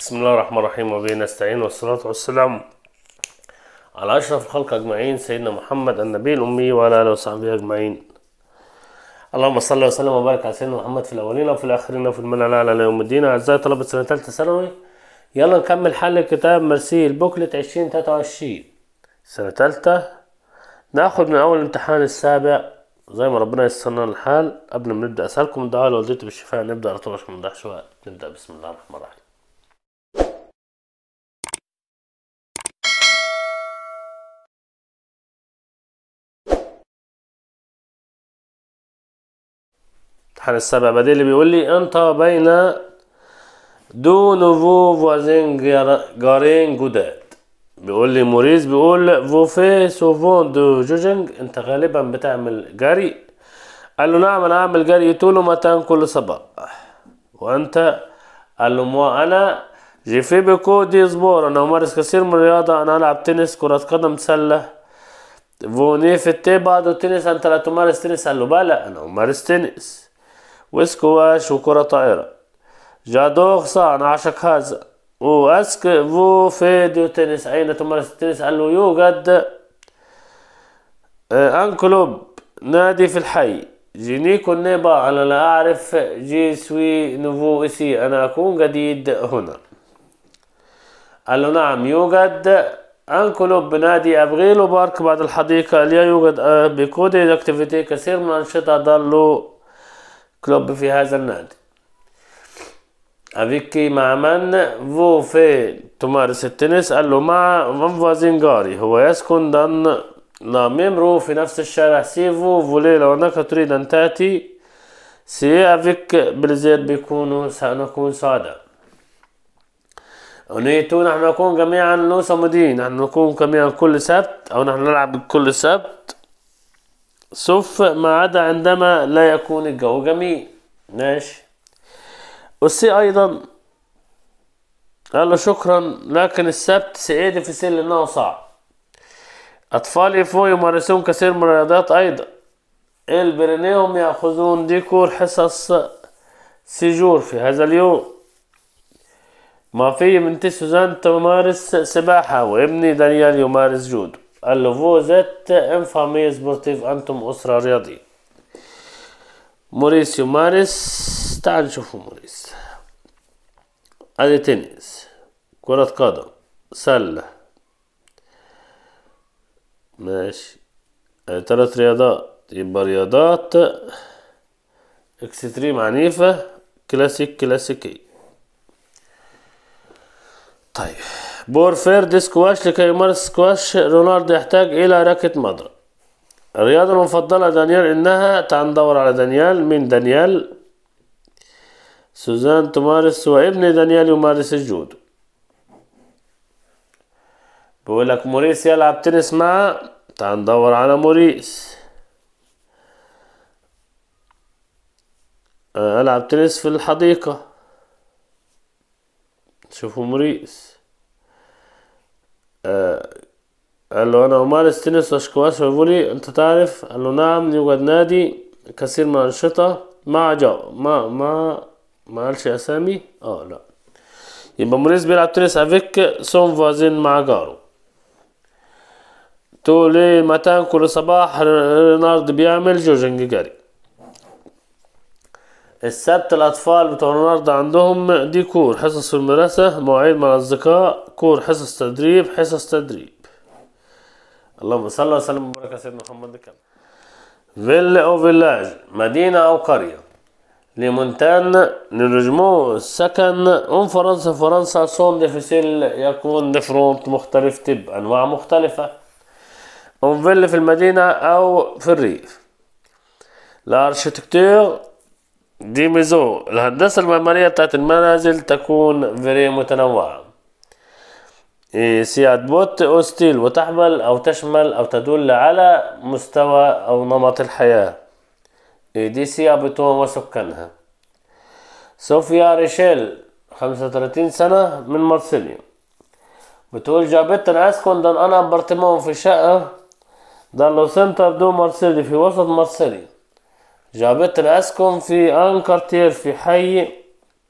بسم الله الرحمن الرحيم وبه نستعين والصلاة والسلام على أشرف الخلق أجمعين سيدنا محمد النبي الأمي وعلى آله وصحبه أجمعين اللهم صل وسلم وبارك على سيدنا محمد في الأولين وفي الآخرين وفي المنع على يوم الدين أعزائي طلبة سنة ثالثة ثانوي يلا نكمل حل كتاب عشرين تلاتة 2023 سنة ثالثة ناخد من أول الامتحان السابع زي ما ربنا يسرنا الحال قبل ما نبدأ أسألكم الدعاء لوالدتي بالشفاء نبدأ على طول عشان ما وقت نبدأ بسم الله الرحمن الرحيم الامتحان السبع بديل اللي بيقول لي انت بين دو نوفو فوازين جارين جداد بيقول لي موريس بيقول في سوفون دو جوجنج انت غالبا بتعمل جري قال له نعم انا اعمل جري طول ما كل صباح وانت قال له مو انا جيفي بكو دي زبور انا امارس كثير من الرياضة انا العب تنس كرة قدم سلة فوني في التي بعد التنس انت لا تمارس تنس قال له بلى انا امارس تنس وسكواش وكرة طائرة جادوغ صان و اسك فو فيديو تنس أين تمارس التنس قال له يوجد أنكلوب اه، نادي في الحي جينيكو نيبا أنا لا أعرف جي سوي نوفو إسي أنا أكون جديد هنا قال له نعم يوجد أنكلوب نادي أبغيلو بارك بعد الحديقة لا يوجد اه، بكودي اكتيفيتي كثير من الأنشطة ضلوا كلوب في هذا النادي افيك مع من فو في تمارس التنس قال له مع فان فازينغاري هو يسكن دان لا ميمرو في نفس الشارع سيفو فولي لو انك تريد ان تاتي سي افيك بلزير بيكونوا سنكون سعداء اونيتو نحن نكون جميعا نصمدين نحن نكون جميعا كل سبت او نحن نلعب كل سبت صف ما عدا عندما لا يكون الجو جميل ماشي والسي ايضا قال له شكرا لكن السبت سعيد في سن لانه صعب اطفال يفو يمارسون كثير من الرياضات ايضا البرينيوم ياخذون ديكور حصص سيجور في هذا اليوم ما في بنتي سوزان تمارس سباحة وابني دانيال يمارس جودو قال له فوزت ان فامي سبورتيف انتم اسره رياضيه موريسيو مارس تعال نشوفه موريس ادي تنس كرة قدم سلة ماشي ثلاث رياضات يبقى رياضات اكستريم عنيفة كلاسيك كلاسيكي طيب بورفيرد سكواش لكي يمارس سكواش رونالدو يحتاج إلى راكت مضرب الرياضة المفضلة دانيال إنها تعال ندور على دانيال مين دانيال سوزان تمارس وابن دانيال يمارس الجودو بيقول لك موريس يلعب تنس مع تعال ندور على موريس أه، ألعب تنس في الحديقة شوفوا موريس قال له أنا عمار ستينس وأشكواس ويفولي أنت تعرف قال له نعم يوجد نادي كثير من الأنشطة مع جو ما ما ما قالش أسامي اه لا يبقى موريس بيلعب تنس افيك سون فوازين مع جاره تولي متان كل صباح رينارد بيعمل جوجنج جاري السبت الأطفال بتوع النهاردة عندهم ديكور حصص في المدرسة مواعيد مع الأصدقاء كور حصص تدريب حصص تدريب اللهم صل وسلم وبارك على سيدنا محمد كم فيلا أو فيلاج مدينة أو قرية لمونتان نرجمو السكن أون فرنسا فرنسا سون ديفيسيل يكون ديفرونت مختلف تب أنواع مختلفة أون فيلا في المدينة أو في الريف لارشيتكتور دي ميزو الهندسة المعمارية بتاعت المنازل تكون فيري متنوعة إيه، سياد بوت أو ستيل وتحمل أو تشمل أو تدل على مستوى أو نمط الحياة إيه، دي سيابتهم وسكانها صوفيا ريشيل خمسة وتلاتين سنة من مارسيليا بتقول جابت أسكن دان أنا أبرتمان في شقة دان لو سنتر دو مارسيليا في وسط مارسيليا جابت الأسكن في أنكرتير في حي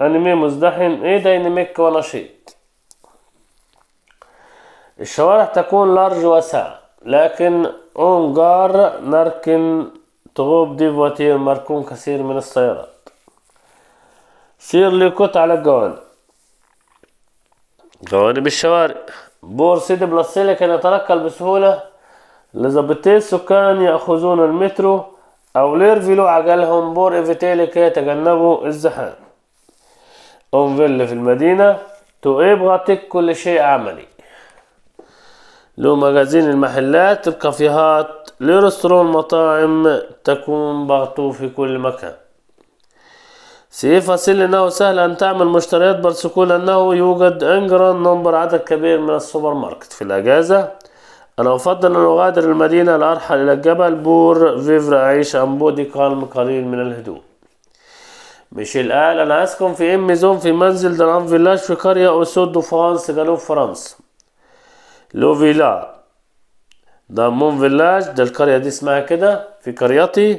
أنمي مزدحم إيه ديناميك ونشيط الشوارع تكون لارج واسعة لكن أونجار نركن تغوب دي فواتير مركون كثير من السيارات سير ليكوت على الجوانب جوانب الشوارع بور سيدي كان يتنقل بسهولة لزبطي السكان يأخذون المترو أو أوليرفلو عجلهم بور إيفيتي لكي يتجنبوا الزحام فيل في المدينة تبغى تك كل شيء عملي له مجازين المحلات الكافيهات لرسترون مطاعم تكون بغتو في كل مكان سيف أسل أنه سهل أن تعمل مشتريات بل سكون أنه يوجد إنجران نمبر عدد كبير من السوبر ماركت في الأجازة أنا أفضل أن أغادر المدينة لأرحل إلى الجبل بور فيفر أعيش عن بعد قلم قليل من الهدوء ميشيل قال أنا أسكن في إم زون في منزل دران فيلاج في قرية أوسود دو فرانس جنوب فرنسا لو فيلا ده مون فيلاج ده القرية دي اسمها كده في قريتي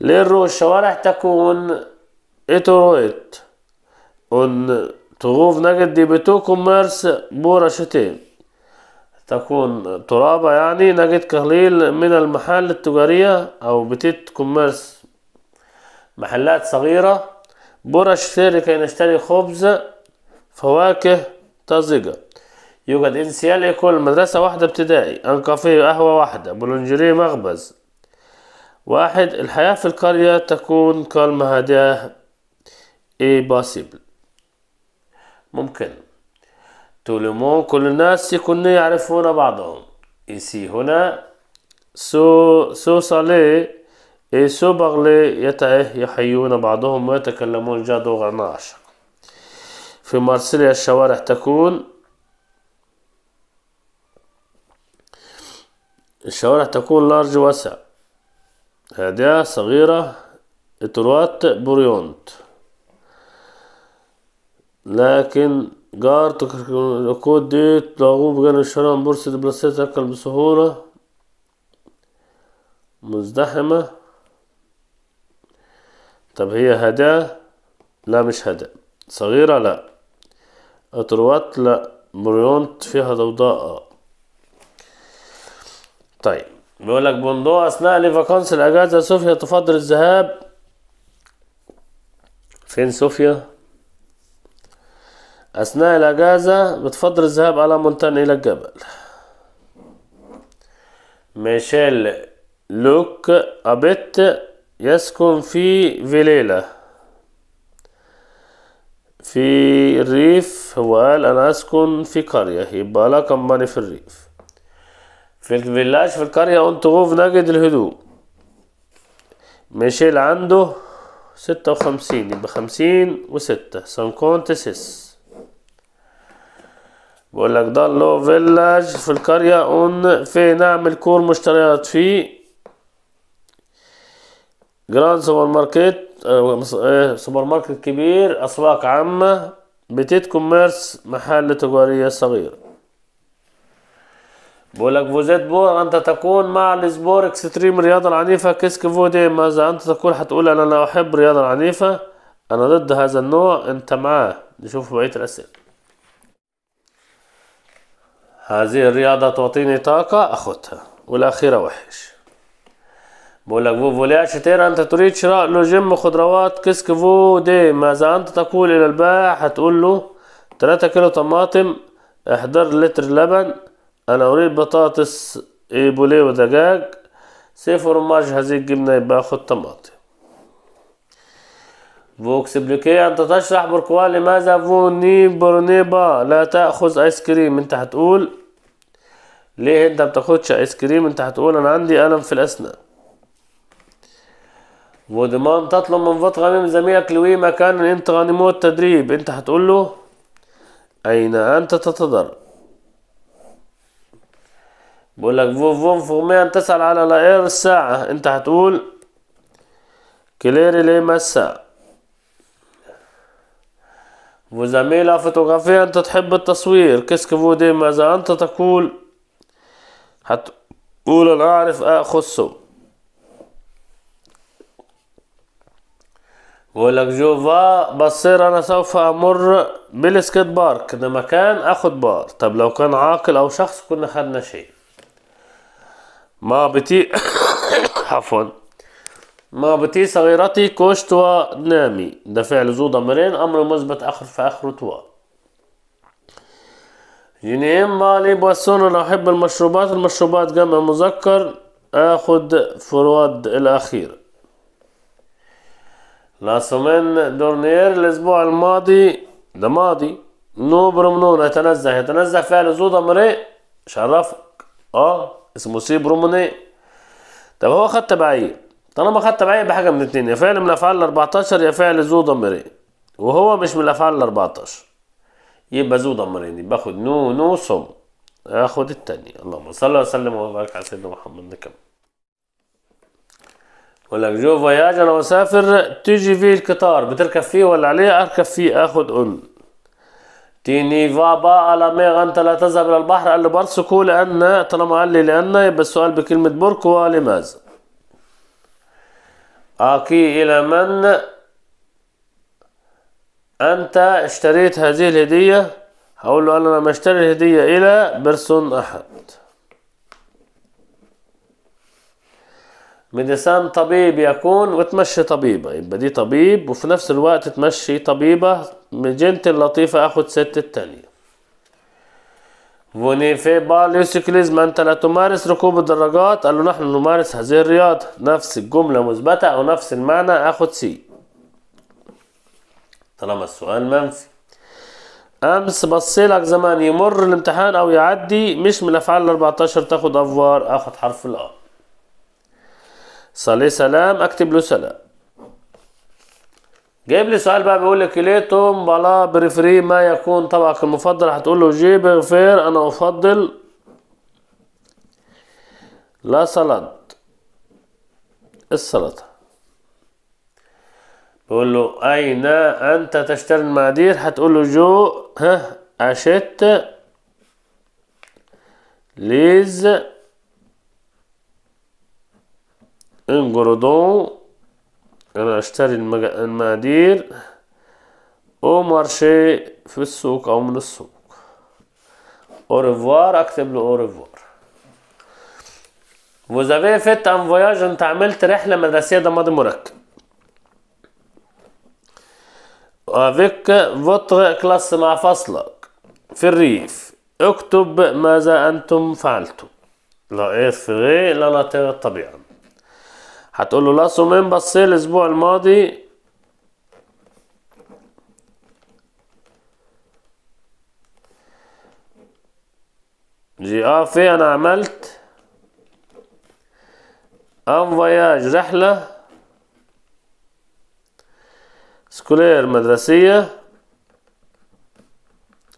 ليرو الشوارع تكون اتورويت اون تغوف نجد دي بتو كوميرس بورا شتين تكون ترابة يعني نجد قليل من المحال التجارية أو بتيت كوميرس محلات صغيرة برش سير كي نشتري خبز فواكه طازجة يوجد انسيال يكون مدرسة واحدة ابتدائي انكافيه قهوة واحدة بلونجري مخبز واحد الحياة في القرية تكون كالمهدية ايه اي باسيبل ممكن تولمون كل الناس يكونوا يعرفون بعضهم ici هنا سو سو صالي اي سو بغلي يتعه يحيون بعضهم ويتكلمون جادو غناش في مارسيليا الشوارع تكون الشوارع تكون لارج واسع هادئة صغيرة اتروات بوريونت لكن جارد العقود دي تلاقوه بجانب الشارع بورصة البلاستيك تأكل بسهولة مزدحمة طب هي هداة لا مش هدا صغيرة لا أتروات لا بريونت فيها ضوضاء طيب بيقول لك بندقة أثناء ليفاكانس الأجازة صوفيا تفضل الذهاب فين صوفيا؟ أثناء الأجازة بتفضل الذهاب على مونتان إلى الجبل ميشيل لوك أبيت يسكن في فيليلا في الريف هو قال أنا أسكن في قرية يبقى لا ماني في الريف في الفيلاج في القرية أنت غوف نجد الهدوء ميشيل عنده ستة وخمسين يبقى خمسين وستة سنكونت سيس بقول لك ضلوا فيلاج في القرية اون في نعمل كور مشتريات في جراند سوبر ماركت ايه سوبر ماركت كبير أسواق عامة بتيت كوميرس محل تجارية صغير بقول لك فوزيت بو أنت تكون مع الاسبور اكستريم رياضة العنيفة كيسك فودي ماذا أنت تقول هتقول أنا أحب الرياضة العنيفة أنا ضد هذا النوع أنت معاه نشوف بقية الأسئلة هذه الرياضة تعطيني طاقة أخدها والأخيرة وحش بقول لك فوليا شتير أنت تريد شراء له جيم خضروات كسك فو دي ماذا أنت تقول إلى البائع هتقول له تلاتة كيلو طماطم احضر لتر لبن أنا أريد بطاطس إيبولي بوليه ودجاج سيف ورماج هذه الجبنة يبقى طماطم طماطم بلوكي أنت تشرح بركوال لماذا فو نيبر نيبا لا تأخذ آيس كريم أنت هتقول ليه انت بتاخدش ايس كريم انت هتقول انا عندي الم في الاسنان ودمان تطلب من فوت غميم زميلك لوي مكان انت غنمو التدريب انت هتقول له اين انت تتدرب بقول لك فون فون فورميا تسأل على لائر الساعة انت هتقول كليري ليه الساعة وزميلة فوتوغرافية انت تحب التصوير كيسك فو دي ماذا انت تقول هتقول انا اعرف اخصه بقول لك جوفا بصير انا سوف امر بالسكيت بارك ده مكان اخد بار طب لو كان عاقل او شخص كنا خدنا شيء ما بتي عفوا ما بتي صغيرتي كوشتوا نامي ده فعل زو ضمرين امر مثبت اخر في اخره طوال ينام مالي بوسون انا احب المشروبات المشروبات جمع مذكر اخد فرواد الاخير لا سومين دورنير الاسبوع الماضي ده ماضي نو برومنون يتنزه يتنزه فعل زود امري شرفك اه اسمه سي بروموني طب هو خد تبعيه طالما خد تبعيه بحاجه من اتنين يا فعل من الافعال الاربعتاشر يا فعل زود امري وهو مش من الافعال الاربعتاشر يبقى زود ضمرين باخد نو نو صم اخد آه، التانية اللهم صل وسلم وبارك على سيدنا محمد نكمل بقول لك جو فياج انا بسافر تيجي في القطار بتركب فيه ولا عليه اركب فيه اخد ان تيني فابا على ميغ انت لا تذهب الى البحر قال له برسكو لان طالما قال لي لان يبقى السؤال بكلمة بركو لماذا اكي الى من انت اشتريت هذه الهدية هقول له انا لما اشتري الهدية الى بيرسون احد ميديسان طبيب يكون وتمشي طبيبة يبقى دي طبيب وفي نفس الوقت تمشي طبيبة مجنت اللطيفة اخد ست التانية فونيفي باليوسيكليز ما انت لا تمارس ركوب الدراجات قال له نحن نمارس هذه الرياضة نفس الجملة مثبتة او نفس المعنى اخد سي طالما السؤال منفي امس بصيلك زمان يمر الامتحان او يعدي مش من افعال ال 14 تاخد افوار اخد حرف الا صلي سلام اكتب له سلام جايب لي سؤال بقى بيقول لك اليتم بلا بريفري ما يكون طبقك المفضل هتقول له جيب غفير انا افضل لا سلطه السلطه بقول له أين أنت تشتري المقادير هتقول له جو ها أشت ليز انجرودون أنا أشتري المقادير أو مارشي في السوق أو من السوق أوريفوار أكتب له أوريفوار Vous avez fait un voyage, أنت عملت رحلة مدرسية ده ماضي مركب افيك فوتر كلاس مع فصلك في الريف اكتب ماذا انتم فعلتم لا غي لا لا الطبيعة هتقول له لاسو سومين بصي الاسبوع الماضي جي آه، في انا عملت ان فياج رحله سكولير مدرسية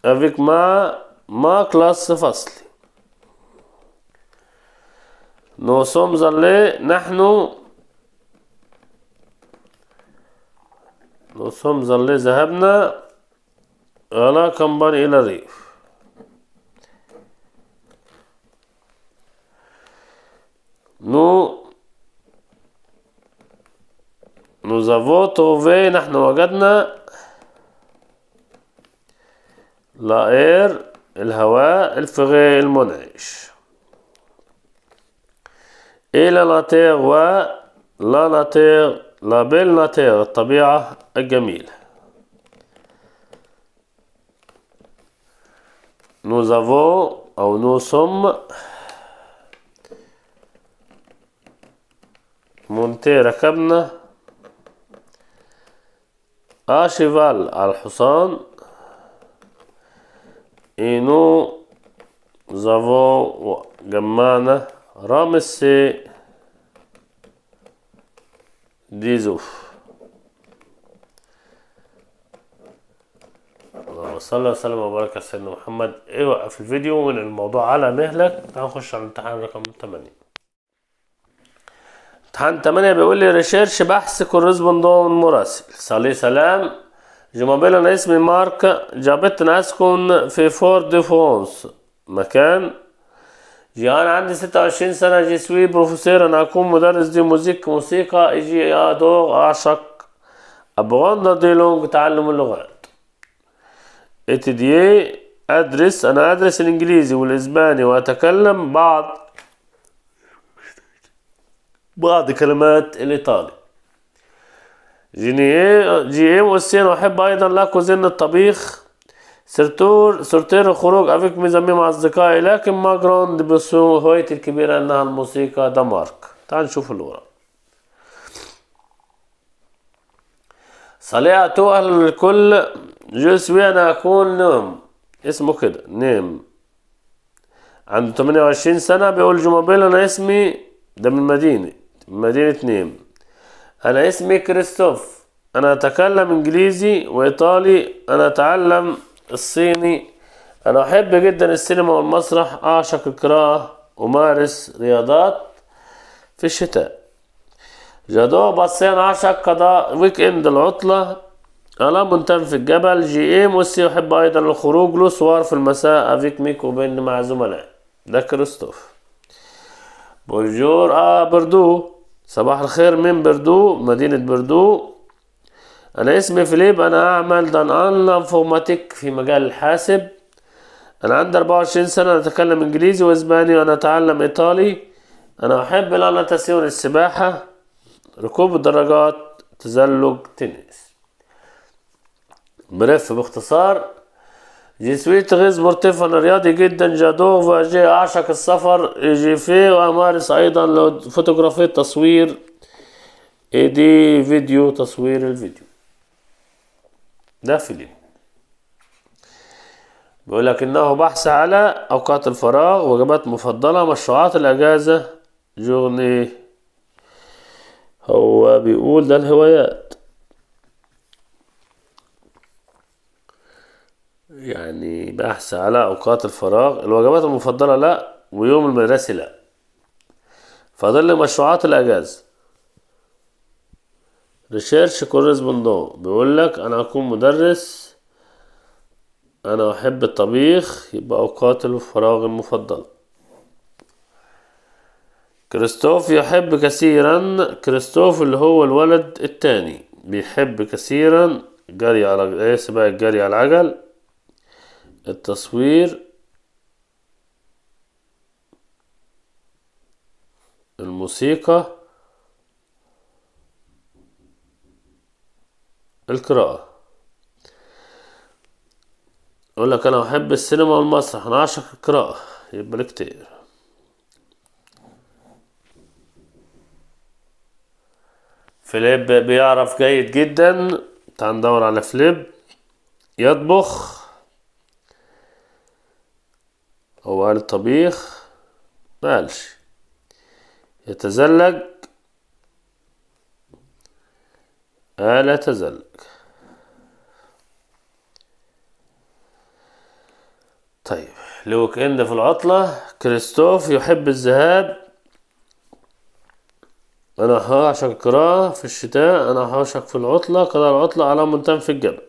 افيك ما ما كلاس فصلي نو سوم زلي نحن نو سوم زلي ذهبنا على كمبر إلى الريف نو nous avons trouvé نحن وجدنا لاير الهواء الفغي المنعش إلى لاتير و لا لاتير لا بيل لاتير الطبيعة الجميلة nous avons أو نو سوم مونتي ركبنا آشيفال على الحصان et nous جمعنا رامسي ديزوف اللهم صل وسلم وبارك على سيدنا محمد اوقف إيوه، الفيديو ونقل الموضوع على مهلك تعال نخش على الامتحان رقم 8 امتحان 8 بيقول لي ريسيرش بحث كورسبوندون مراسل صلي سلام جمابيل انا اسمي مارك جابت اسكن في فور دي فرانس مكان جي انا عندي ستة وعشرين سنة جي سوي بروفيسور أنا أكون مدرس دي موزيك موسيقى إجي أدور أعشق ابغوندا دي لونج تعلم اللغات اتدي أدرس أنا أدرس الإنجليزي والإسباني وأتكلم بعض بعض كلمات الإيطالي جينيه جيم وسين أحب أيضا لا كوزين الطبيخ سرتور سرتير الخروج أفيك مزمي مع أصدقائي لكن ما جراند هويتي الكبيرة أنها الموسيقى دمارك تعال نشوف الورا صليعة أهل الكل جو أنا أكون نوم اسمه كده نيم عنده 28 سنة بيقول جمابيل أنا اسمي ده من مدينة مدينة نيم أنا اسمي كريستوف أنا أتكلم إنجليزي وإيطالي أنا أتعلم الصيني أنا أحب جدا السينما والمسرح أعشق القراءة أمارس رياضات في الشتاء جادو بصين أعشق قضاء ويك إند العطلة أنا منتم في الجبل جي إيه موسي أحب أيضا الخروج له صور في المساء أفيك ميك وبين مع زملائي ده كريستوف بونجور آه بردو صباح الخير من بردو مدينة بردو أنا اسمي فيليب أنا أعمل دان انفوماتيك في مجال الحاسب أنا عندي 24 سنة أتكلم إنجليزي وإسباني وأنا أتعلم إيطالي أنا أحب الأناتاسيون السباحة ركوب الدراجات تزلج تنس بلف باختصار سويت غيز مرتفع رياضي جدا جادوغ فاجي أعشق السفر فيه وأمارس أيضا لو فوتوغرافية تصوير ايدي فيديو تصوير الفيديو ده فيلم بيقول لك إنه بحث على أوقات الفراغ وجبات مفضلة مشروعات الأجازة جورني هو بيقول ده الهوايات يعني بحث على أوقات الفراغ الوجبات المفضلة لأ ويوم المدرسة لأ فاضل مشروعات الأجازة ريشيرش بندو بيقول لك أنا هكون مدرس أنا أحب الطبيخ يبقى أوقات الفراغ المفضلة كريستوف يحب كثيرا كريستوف اللي هو الولد التاني بيحب كثيرا جري على إيه، سباق الجري على العجل التصوير الموسيقى القراءة أقول لك أنا أحب السينما والمسرح أنا أعشق القراءة يبقى الكتير فليب بيعرف جيد جدا تعال ندور على فليب يطبخ هو قال طبيخ ما قالش يتزلج قال آه، تزلج طيب لويك اند في العطلة كريستوف يحب الذهاب أنا هعشق القراءة في الشتاء أنا هعشق في العطلة قضاء العطلة على منتم في الجبل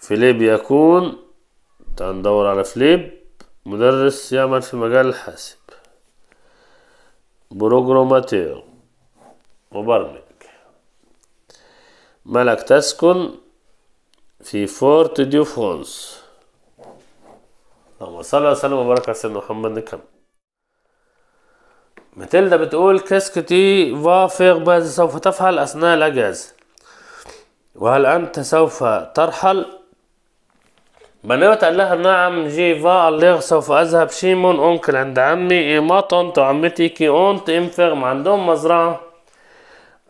فيليب يكون تعال ندور على فليب مدرس يعمل في مجال الحاسب بروجراماتير مبرمج ملك تسكن في فورت ديو فرانس اللهم صل وسلم وبارك على سيدنا محمد نكمل ماتيلدا بتقول كسكتي فا ماذا سوف تفعل أثناء الأجازة وهل أنت سوف ترحل بنوت قال لها نعم جيفا الله سوف أذهب شيمون أونكل عند عمي ما طنط عمتي كي أونت إنفيرم عندهم مزرعة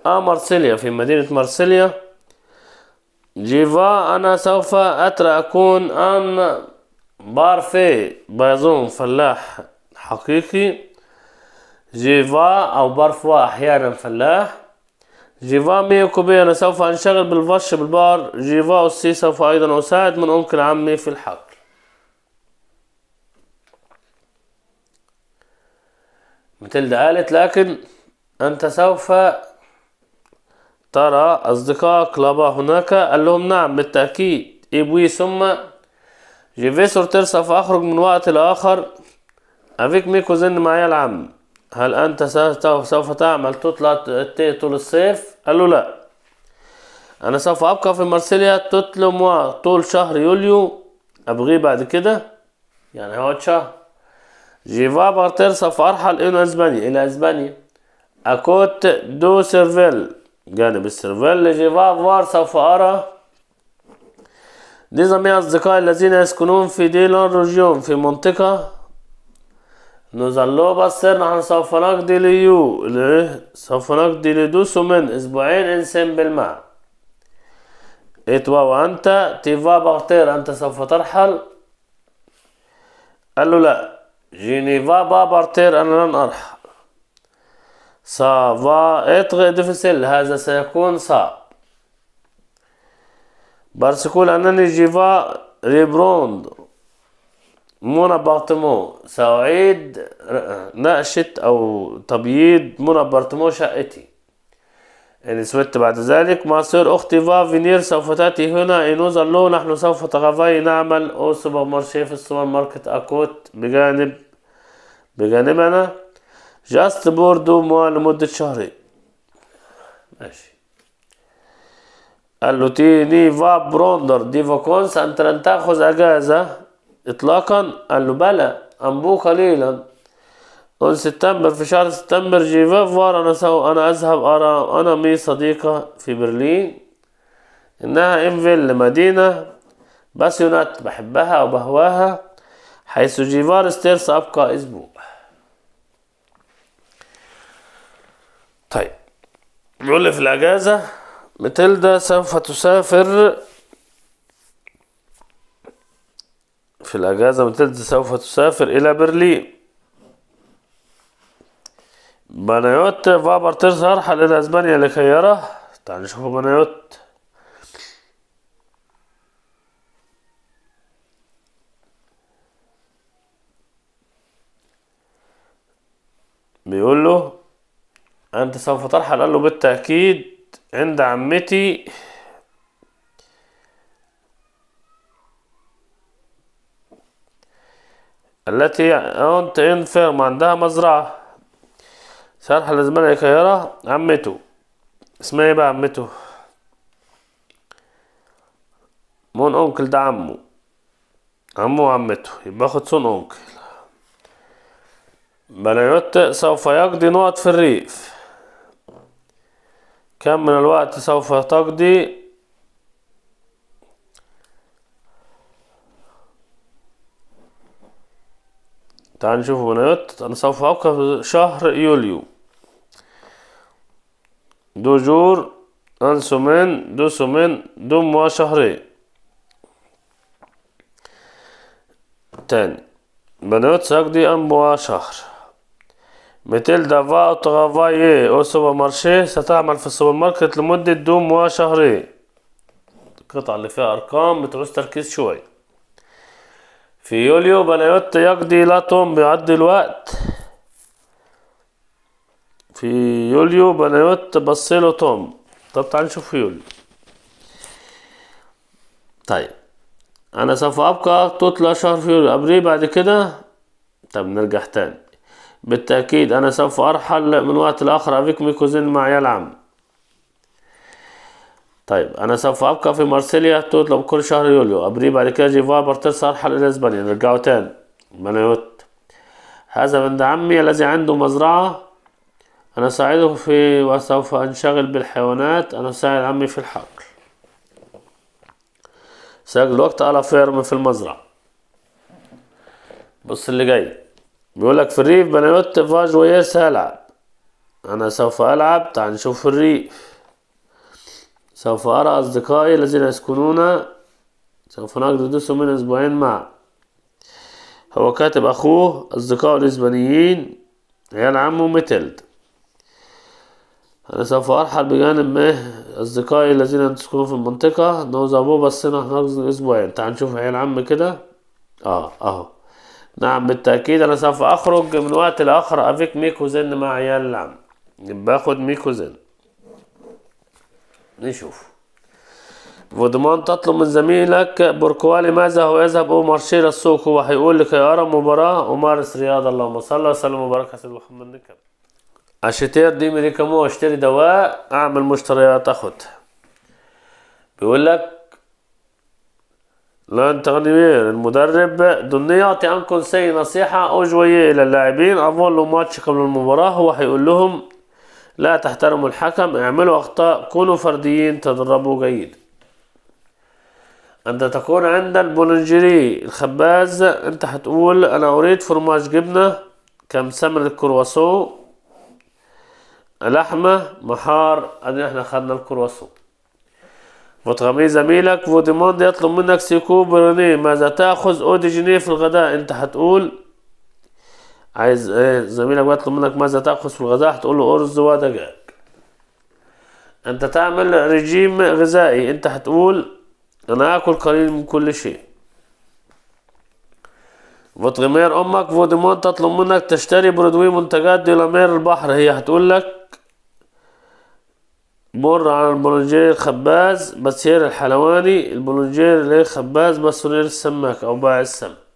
آه مارسيليا في مدينة مارسيليا جيفا أنا سوف أترى أكون أن بارفي بازون فلاح حقيقي جيفا أو بارفوا أحيانا فلاح جيفا 100 كوبية أنا سوف أنشغل بالفش بالبار جيفا أسي سوف أيضا أساعد من أنكل عمي في الحقل متلدا قالت لكن أنت سوف ترى أصدقاء كلابا هناك قال لهم نعم بالتأكيد إبوي ثم جيفي سورتير سوف أخرج من وقت لآخر أفيك ميكوزن معايا العم هل أنت سوف تعمل تطلع طول الصيف قال له لا أنا سوف أبقى في مارسيليا تطلع طول شهر يوليو أبغي بعد كده يعني هو شهر جيفا بارتير سوف أرحل إلى أسبانيا إلى أسبانيا أكوت دو سيرفيل جانب السيرفيل جيفا فار سوف أرى دي زمي أصدقائي الذين يسكنون في ديلون روجيون في منطقة نظلو بصر نحن سوف نقدليو ليه سوف دو سمن اسبوعين انسان بالماء اتوا وانت تيفا بغتير انت سوف ترحل قال له لا با بارتير انا لن ارحل سافا اتغي دفسل هذا سيكون صعب بارسكول انني جيفا ريبروند منى بارتمو سأعيد نقشة أو تبييض منى بارتمو شقتي يعني سويت بعد ذلك ما سير أختي فا فينير سوف تأتي هنا إنوزا لو نحن سوف تغفي نعمل أو سوبر مارشي في السوبر ماركت أكوت بجانب بجانبنا جاست بوردو مو لمدة شهرين ماشي قال له تيني فا بروندر دي فاكونس أنت لن تأخذ أجازة اطلاقا قال له بلى انبوه قليلا قول سبتمبر في شهر سبتمبر جيفاف وار انا سو انا اذهب ارى انا مي صديقة في برلين انها انفيل مدينة باسيونات بحبها وبهواها حيث جيفار ستير سأبقى اسبوع طيب بيقول في الاجازة متلدا سوف تسافر في الأجازة ماتيلد سوف تسافر إلى برلين بنايوت فابر سيرحل إلى أسبانيا لكي يراه تعال نشوف بنايوت بيقول له أنت سوف ترحل قال له بالتأكيد عند عمتي التي أونت فيرم عندها مزرعة شرح لزمان الكيرة عمته اسمها ايه بقى عمته مون أونكل ده عمه عمه وعمته يبقى اخد سون أونكل بلايوت سوف يقضي نقط في الريف كم من الوقت سوف تقضي تعال نشوف انا سوف أوقف شهر يوليو دو جور ان سومين دو سومين دو موا شهرين تاني بنات ساقدي ان موا شهر مثل دافا ترافاي إيه؟ او سوبر مارشي ستعمل في السوبر ماركت لمدة دو موا شهرين القطعة اللي فيها أرقام بتعوز تركيز شوي في يوليو بنيوت يقضي لاتوم بعد الوقت في يوليو بنيوت بصيله توم طب تعال نشوف في يوليو طيب انا سوف ابقى طول شهر في يوليو ابريل بعد كده طب نرجع تاني بالتأكيد أنا سوف أرحل من وقت لآخر أفيك ميكوزين مع عيال عم طيب انا سوف ابقى في مارسيليا تطلب كل شهر يوليو ابريل بعد كده جيفا بارتيس ارحل الى اسبانيا نرجعوا تاني مانيوت هذا بند عمي الذي عنده مزرعة أنا ساعده في وسوف أنشغل بالحيوانات أنا ساعد عمي في الحقل سيجد الوقت على فيرم في المزرعة بص اللي جاي بيقولك في الريف بنيوت فاج ويرس هلعب أنا سوف ألعب تعال نشوف الريف سوف أرى أصدقائي الذين يسكنون سوف نجلس من أسبوعين مع هو كاتب أخوه أصدقائه الإسبانيين عيال عمه ميتلد أنا سوف أرحل بجانب مه أصدقائي الذين تسكنون في المنطقة نوز أبوه بس هنا أسبوعين تعال نشوف عيال عم كده أه أهو نعم بالتأكيد أنا سوف أخرج من وقت لآخر أفيك ميكوزن مع عيال العم باخد ميكو ميكوزن نشوف فودمان تطلب من زميلك بركوالي ماذا هو يذهب أو مارشي للسوق هو حيقول لك يا رب مباراة ومارس رياضة اللهم صل وسلم وبارك على محمد نكب أشتير دي ميديكامو أشتري دواء أعمل مشتريات أخد بيقول لك لن تغنيمير المدرب يعطي عن كونسي نصيحة أو جوية إلى اللاعبين لو ماتش قبل المباراة هو حيقول لهم لا تحترموا الحكم اعملوا أخطاء كونوا فرديين تدربوا جيد أنت تكون عند البولنجيري الخباز أنت هتقول أنا أريد فرماج جبنة كم سمن الكرواسو لحمة محار أدي إحنا خدنا الكرواسو فوتغامي زميلك فوديموند يطلب منك سيكو بروني ماذا تأخذ أودي جنيه في الغداء أنت هتقول عايز ايه، زميلك يطلب منك ماذا تأخذ في الغذاء هتقول له أرز ودجاج أنت تعمل رجيم غذائي أنت هتقول أنا آكل قليل من كل شيء فوتغمير أمك فوديمون تطلب منك تشتري برودوي منتجات ديلامير البحر هي هتقول لك مر على البولونجير الخباز بسير الحلواني البولونجير اللي خباز بسونير السماك أو باع السمك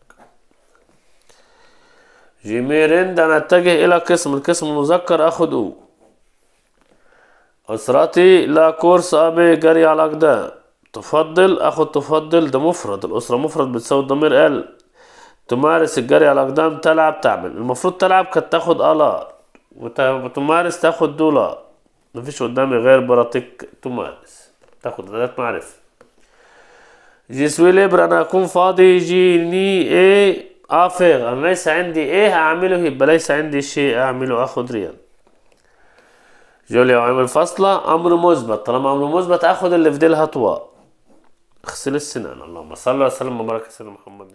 جيميرند أنا أتجه إلى قسم القسم المذكر اخده أو أسرتي لا كورس أبي جري على الأقدام تفضل اخد تفضل ده مفرد الأسرة مفرد بتساوي الضمير ال تمارس الجري على الأقدام تلعب تعمل المفروض تلعب كانت تاخد ألا وتمارس تاخد دولار مفيش قدامي غير براتيك تمارس تاخد أداة معرفة جي سوي ليبر أنا اكون فاضي جي ني إيه اه فيغ انا ليس عندي ايه اعمله يبقى ليس عندي شيء اعمله اخد ريال جوليا وعمل فاصلة امر مثبت طالما امر مثبت اخد اللي في ديلها الهطواء اغسل السنان اللهم صل وسلم وبارك على سيدنا محمد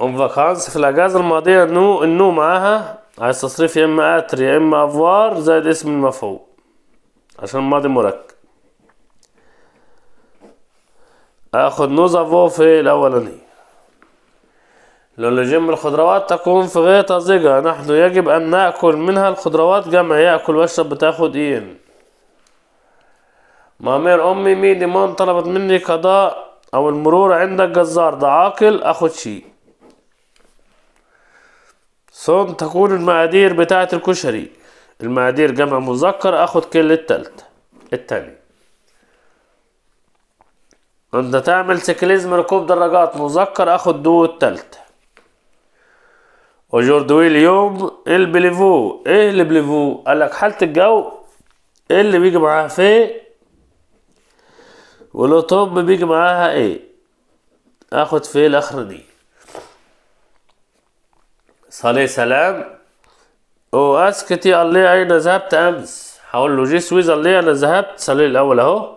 اون فاكانس في الاجازة الماضية نو النو معاها عايز تصريف يا اما اتر يا اما افوار زائد اسم المفعول عشان الماضي مركب اخد نو زافو في الاولاني لولوجيم الخضروات تكون في غاية طازجة نحن يجب أن نأكل منها الخضروات جمع يأكل واشرب بتاخد إين مامير أمي ميدي مون طلبت مني قضاء أو المرور عند الجزار ده عاقل أخد شي ثم تكون المقادير بتاعة الكشري المقادير جمع مذكر أخد كل التالت التاني أنت تعمل سيكليزم ركوب دراجات مذكر أخد دو التالت اجوردوي اليوم البليفو ايه البليفو قال لك حاله الجو ايه اللي بيجي معاها في طب بيجي معاها ايه اخد في الاخر دي صلي سلام اسكتي قال لي اين ذهبت امس هقول له جي سويز قال لي انا ذهبت صلي الاول اهو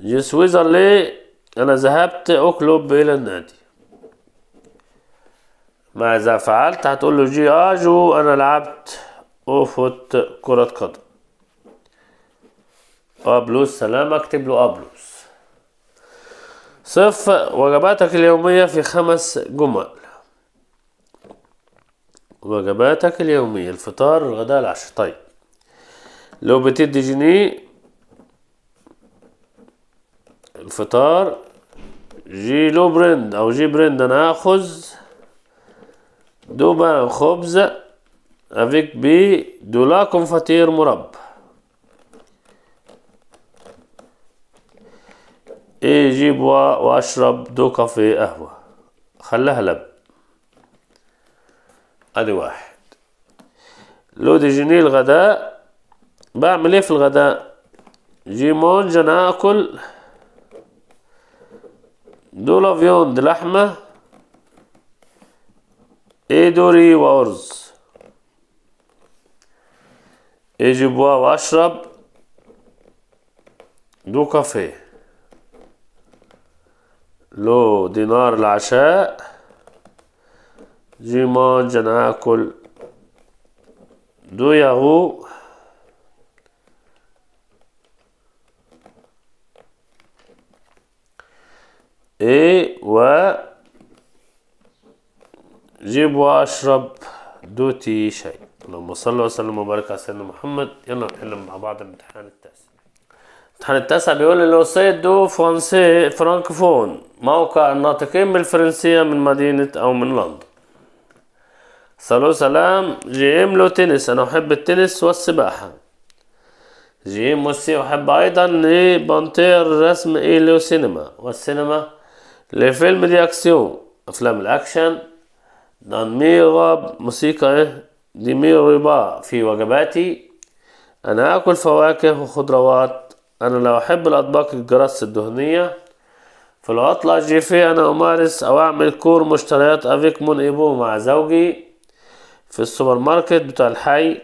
جي سويز قال لي انا ذهبت اوكلوب الى النادي ماذا فعلت هتقول له جي اجو آه انا لعبت اوفوت كرة قدم ابلوس سلام اكتب له ابلوس صف وجباتك اليومية في خمس جمل وجباتك اليومية الفطار الغداء العشاء طيب لو بتدي جنيه الفطار جي لو برند او جي برند انا آخذ دوبا خبز افيك بي de la مرب اي جيب واشرب دو كافي قهوة خلاها لب ادي واحد لو دي جيني الغداء بعمل ايه في الغداء مونج انا اكل دو لافيوند لحمة ادري وأرز أجيب وأشرب دو كافيه لو دينار العشاء جيمانج أنا دو ياهو إيه و جيب واشرب دوتي شاي اللهم صل وسلم وبارك على سيدنا محمد يلا نحل مع بعض الامتحان التاسع الامتحان التاسع بيقول لو سيد دو فرانسي فرانكفون موقع الناطقين بالفرنسية من مدينة أو من لندن صلوا سلام جيم لو تنس أنا أحب التنس والسباحة جيم موسي أحب أيضا لبانتير رسم ايلو سينما والسينما لفيلم دي أكسيون أفلام الأكشن دان ميرا موسيقى دي ميربا في وجباتي أنا آكل فواكه وخضروات أنا لو أحب الأطباق الجرس الدهنية في العطلة الجيفية أنا أمارس أو أعمل كور مشتريات أفيك مون إيبو مع زوجي في السوبر ماركت بتاع الحي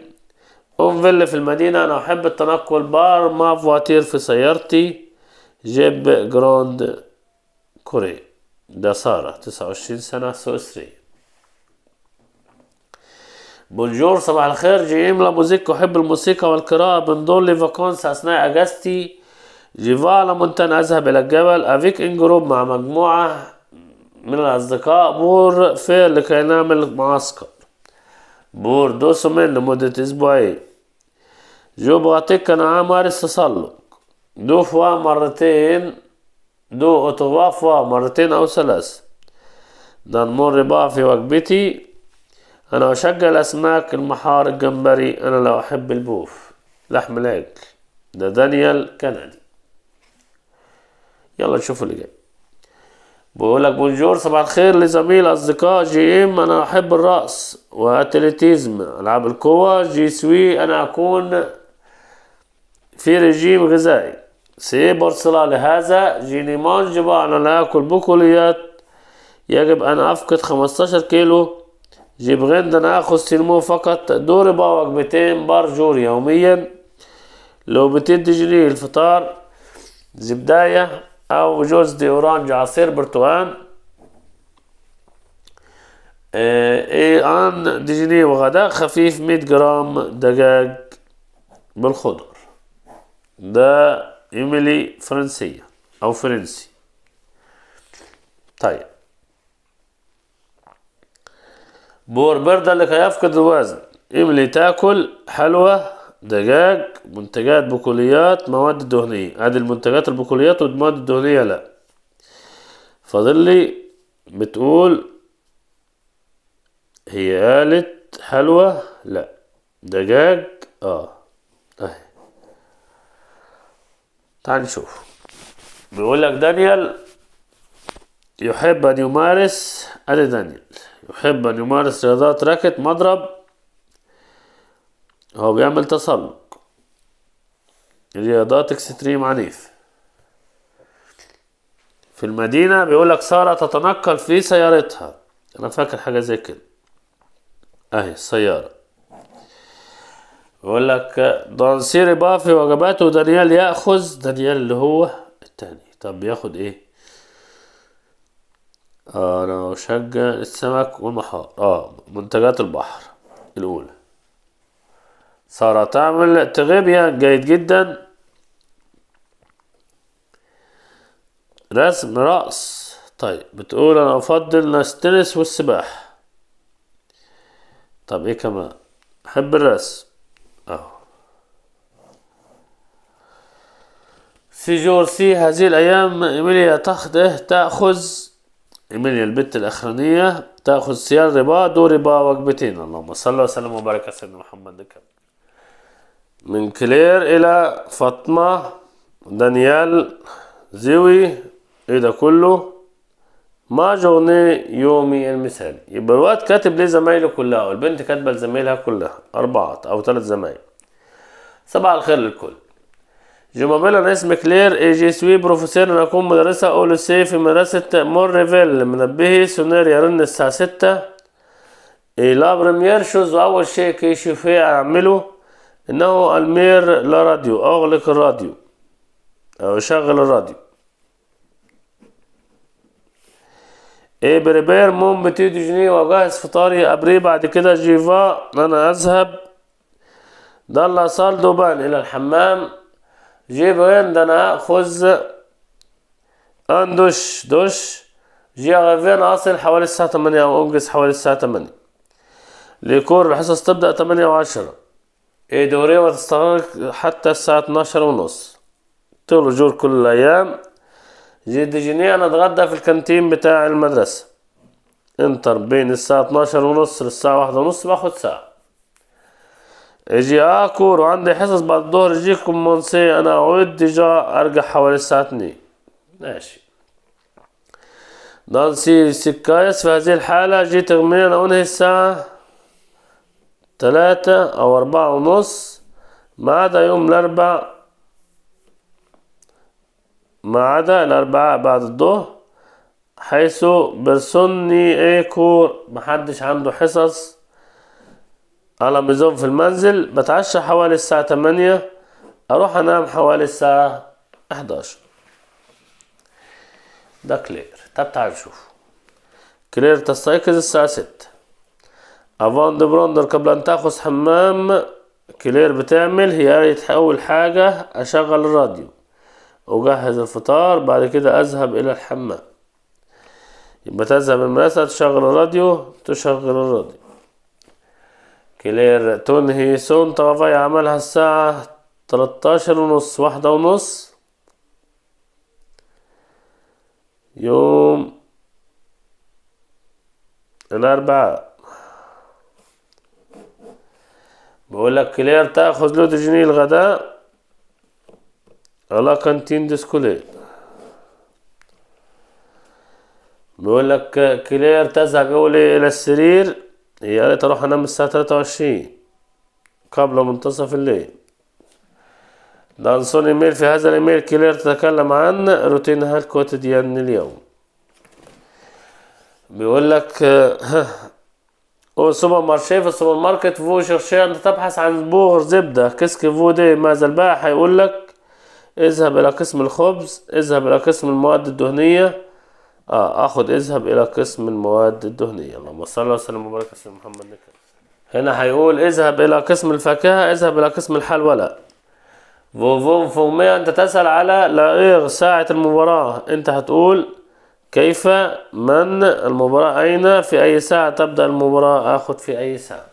فيل في المدينة أنا أحب التنقل بار مع فواتير في سيارتي جيب جروند كوري ده سارة تسعة وعشرين سنة سويسرية بونجور صباح الخير جي ام موزيك أحب الموسيقى والقراءة بندون لي فاكونس أثناء أجازتي جيفالا مونتان أذهب إلى الجبل أفيك إن جروب مع مجموعة من الأصدقاء بور فير لكي نعمل معسكر بور دوسومين لمدة أسبوعين جو بغاتيك انا مارس تسلق دو فوا مرتين دو أوتوفا مرتين أو ثلاث نمر بقى في وجبتي انا اشجع الاسماك المحار الجمبري انا لو احب البوف لحم لاج ده دانيال كندي يلا نشوف اللي جاي بقولك لك بونجور صباح الخير لزميل اصدقاء جي ام انا احب الرأس واتليتيزم العاب القوة جي سوي انا اكون في رجيم غذائي سي برسلا لهذا جيني مانجبا انا لا اكل بقوليات يجب ان افقد 15 كيلو جيب دنا اخذ سلمو فقط دور بقى وجبتين بار جور يوميا لو بتنتج لي الفطار زبداية او جوز دي اورانج عصير برتقال آه، ايه ان دجلي وغدا خفيف مية جرام دجاج بالخضر ده ايميلي فرنسية او فرنسي طيب بور بردة اللي هيفقد الوزن املي تاكل حلوى دجاج منتجات بقوليات مواد دهنية ادي المنتجات البقوليات والمواد الدهنية لا فاضل لي بتقول هي قالت حلوى لا دجاج اه اهي تعال نشوف بيقول لك دانيال يحب ان يمارس ادي دانيال يحب أن يمارس رياضات راكت مضرب هو بيعمل تسلق رياضات اكستريم عنيف في المدينة بيقولك سارة تتنقل في سيارتها أنا فاكر حاجة زي كده أهي السيارة بيقول لك سيري بافي وجباته دانيال ياخذ دانيال اللي هو التاني طب بياخد ايه أنا بشجع السمك والمحار آه منتجات البحر الأولى سارة تعمل تغيبيا جيد جدا رسم رأس طيب بتقول أنا أفضل التنس والسباحة طب إيه كمان أحب الرسم أهو في جورسي هذه الأيام إيميليا تأخذ إيميليا البت الأخرانية تأخذ سيار ربا دو ربا وجبتين اللهم صل وسلم وبارك على سيدنا محمد من كلير إلى فاطمة دانيال زوي إيه ده كله ما جورني يومي المثال يبقى الوقت كاتب ليه زمايله كلها والبنت كاتبة لزمايلها كلها أربعة أو ثلاث زمايل صباح الخير للكل جو مابيل انا اسمي كلير اي جي سوي بروفيسور انا اكون مدرسة سي في مدرسة مورفيل منبهي سونير يرن الساعة ستة اي لا بريمير شوز اول شيء كيشوفيه اعمله انه المير لا راديو اغلق الراديو او شغل الراديو اي بريبير مون بتي جني واجهز فطاري ابري بعد كده جيفا انا اذهب سال دوبان الى الحمام جي عندنا خز اندش دش جي غافين اصل حوالي الساعة تمانية او انجز حوالي الساعة تمانية ليكور الحصص تبدأ تمانية وعشرة دورية وتستغرق حتى الساعة اتناشر ونص طول وجور كل الأيام جي جنيه أنا أتغدى في الكانتين بتاع المدرسة انتر بين الساعة اتناشر ونص للساعة واحدة ونص باخد ساعة اجي اكل وعندي حصص بعد الظهر اجيكم منسي انا اعود جا ارجع حوالي الساعة 2 ماشي نانسي سكايس في هذه الحالة جيت تغمينا أنهي الساعة ثلاثة أو أربعة ونص ما عدا يوم الأربع ما عدا الأربعاء بعد الظهر حيث برسني إيكور محدش عنده حصص على بزوم في المنزل بتعشى حوالي الساعة 8 أروح أنام حوالي الساعة 11 ده كلير طب تعال نشوف كلير تستيقظ الساعة 6 أفان دي بروندر قبل أن تأخذ حمام كلير بتعمل هي أول حاجة أشغل الراديو أجهز الفطار بعد كده أذهب إلى الحمام يبقى تذهب المدرسة تشغل الراديو تشغل الراديو كلير تنهي سون طافاي عملها الساعة تلتاشر ونص واحدة ونص يوم الأربعاء بقول لك كلير تأخذ لو جنيه الغداء على كانتين ديسكولي بقول لك كلير تذهب إلى السرير يا ريت اروح انام الساعة تلاتة وعشرين قبل منتصف الليل دانسون ايميل في هذا الايميل كلير تتكلم عن روتينها الكوتيديان اليوم بيقول لك او سوبر مارشي في السوبر ماركت فو شيرشي انت تبحث عن بوغر زبدة كسك فو دي ماذا البائع هيقول لك اذهب الى قسم الخبز اذهب الى قسم المواد الدهنية اه اخد اذهب الى قسم المواد الدهنيه اللهم صل وسلم وبارك على سيدنا محمد نكر. هنا هيقول اذهب الى قسم الفاكهه اذهب الى قسم الحلوى لا انت تسال على لغير ساعه المباراه انت هتقول كيف من المباراه اين في اي ساعه تبدا المباراه اخد في اي ساعه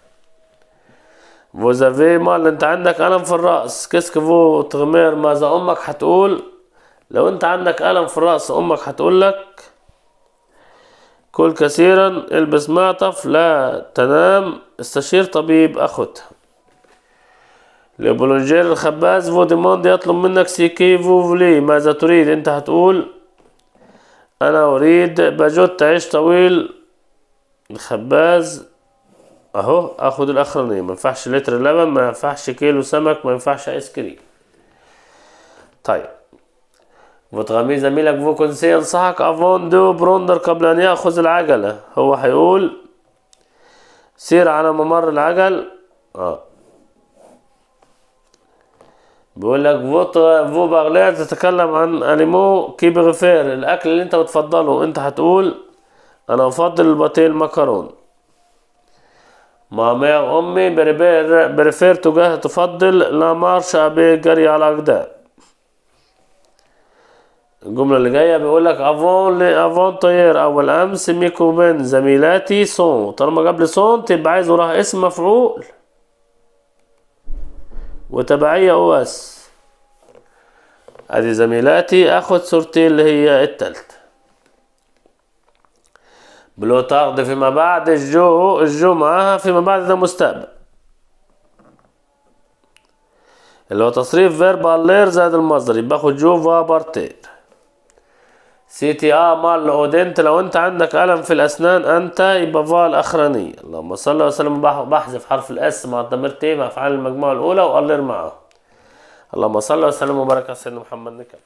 وزافي مال انت عندك الم في الراس كسك فو تغمير ماذا امك هتقول لو انت عندك الم في الراس امك هتقول لك كل كثيرا البس معطف لا تنام استشير طبيب أخت لبولونجير الخباز فوديموند يطلب منك سيكي فوفلي ماذا تريد انت هتقول انا اريد باجوت عيش طويل الخباز اهو اخد الاخرانية ما ينفعش لتر لبن ما ينفعش كيلو سمك ما ينفعش ايس كريم طيب غامي زميلك كونسي ينصحك افون دو بروندر قبل ان ياخذ العجله هو هيقول سير على ممر العجل اه بيقول لك فو باغلير تتكلم عن اليمو بغفير الاكل اللي انت بتفضله انت هتقول انا افضل الباتيه المكرون ما امي بريفير تجاه تفضل لا مارش ابي جري على الاقدام الجملة اللي جاية بيقول لك افون افون طير اول امس ميكو من زميلاتي سون طالما جاب لي سون تبقى عايز وراها اسم مفعول وتبعية او اس ادي زميلاتي اخد صورتي اللي هي التالتة بلو تاخد فيما بعد الجو الجمعة فيما بعد ده مستقبل اللي هو تصريف فيربال لير زاد المصدر يبقى اخد جو فابارتير سي تي اه مال الاودنت لو انت عندك الم في الاسنان انت يبقى فال اخرانيه اللهم صل وسلم بحذف حرف الاس مع الضمير تي مع افعال المجموعه الاولى والر معاها اللهم صل وسلم وبارك على سيدنا محمد نكمل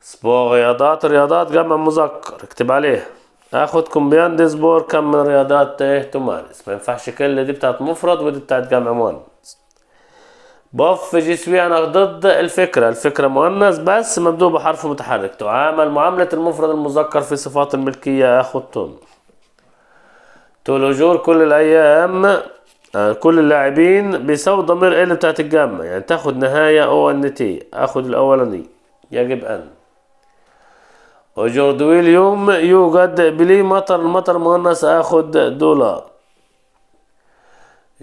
سبور رياضات رياضات جمع مذكر اكتب عليها اخد كومبياند سبور كم من رياضات تمارس ما ينفعش كل دي بتاعت مفرد ودي بتاعت جمع مؤنث بوف جي سوي انا ضد الفكرة الفكرة مؤنث بس مبدوء بحرف متحرك تعامل معاملة المفرد المذكر في صفات الملكية أخو التون تولوجور كل الأيام آه، كل اللاعبين بيساوي ضمير ال بتاعت الجامعة يعني تاخد نهاية او ان تي اخد الاولاني يجب ان وجوردوي اليوم يوجد بلي مطر المطر مؤنث اخد دولار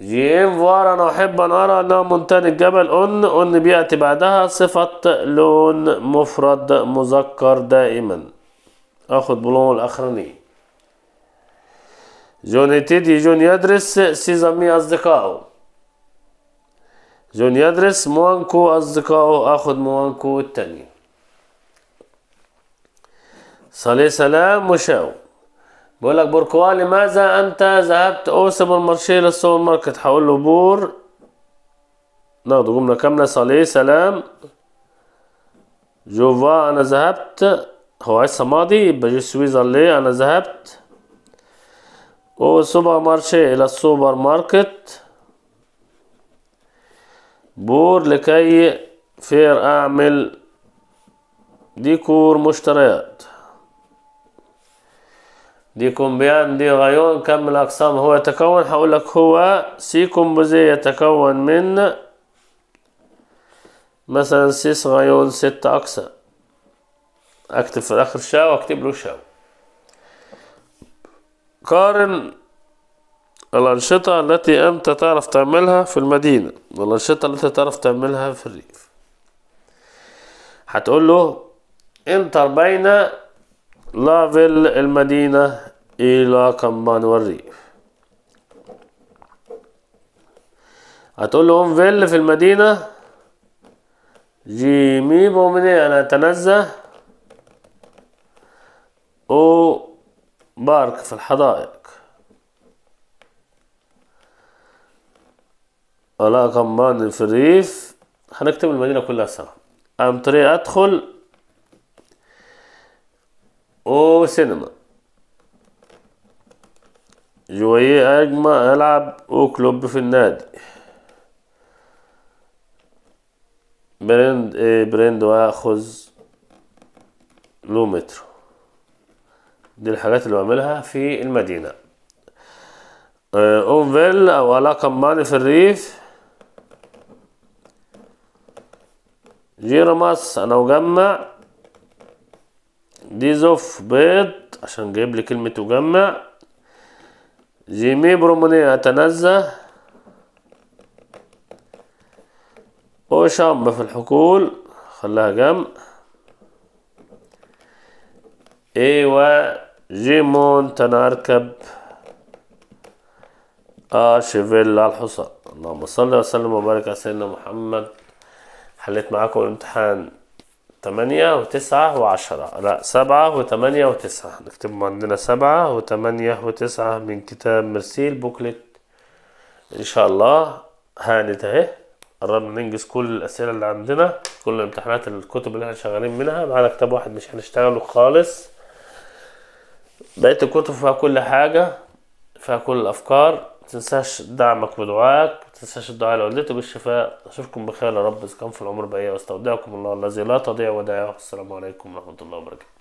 جيم انا أحب أن أرى أنه منتن الجبل أن أن بيأتي بعدها صفة لون مفرد مذكر دائما اخد بلون الأخراني جون تيدي جون يدرس سيزامي أصدقائه جون يدرس موانكو أصدقائه اخد موانكو التاني صلي سلام وشاو بقول لك بوركوا لماذا انت ذهبت اوسم المارشي للسوبر ماركت هقول له بور ناخد جمله كامله صاليه سلام جوفا انا ذهبت هو عايز ماضي يبقى جو سويزر ليه انا ذهبت او سوبر مارشي الى السوبر ماركت بور لكي فير اعمل ديكور مشتريات دي كومبيان دي غيون كم الأقسام هو يتكون هقول لك هو سي كومبوزي يتكون من مثلا سيس غيون ست أقسام أكتب في الآخر شا وأكتب له شا قارن الأنشطة التي أنت تعرف تعملها في المدينة والأنشطة التي تعرف تعملها في الريف هتقول له انتر بين لافل المدينة إلى كمان والريف هتقول لهم فيل في المدينة جيمي بومني أنا أتنزه أو بارك في الحدائق ولا كمان في الريف هنكتب المدينة كلها سوا أم طريق أدخل او سينما جويه اجمع العب او كلوب في النادي برند ايه برند واخذ له مترو دي الحاجات اللي بعملها في المدينة اونفيل او علاقة ماني في الريف جيرماس انا مجمع ديزوف بيض عشان جايب لي كلمة تجمع جيمي بروموني أتنزه شامب في الحقول خلاها جمع ايوا جيمون تنركب اشيفيل على الحصى اللهم صل وسلم وبارك على سيدنا محمد حليت معاكم الامتحان تمانية وتسعة وعشرة لا سبعة وتمانية وتسعة نكتبهم عندنا سبعة وتمانية وتسعة من كتاب مرسيل بوكلت إن شاء الله هانت أهي قررنا ننجز كل الأسئلة اللي عندنا كل الامتحانات الكتب اللي احنا شغالين منها معانا كتاب واحد مش هنشتغله خالص بقيت الكتب فيها كل حاجة فيها كل الأفكار متنساش دعمك ودعاك تنساش الدعاء لوالدتي بالشفاء أشوفكم بخير يا رب إذا كان في العمر بقية واستودعكم الله الذي لا تضيع ودائعه السلام عليكم ورحمة الله وبركاته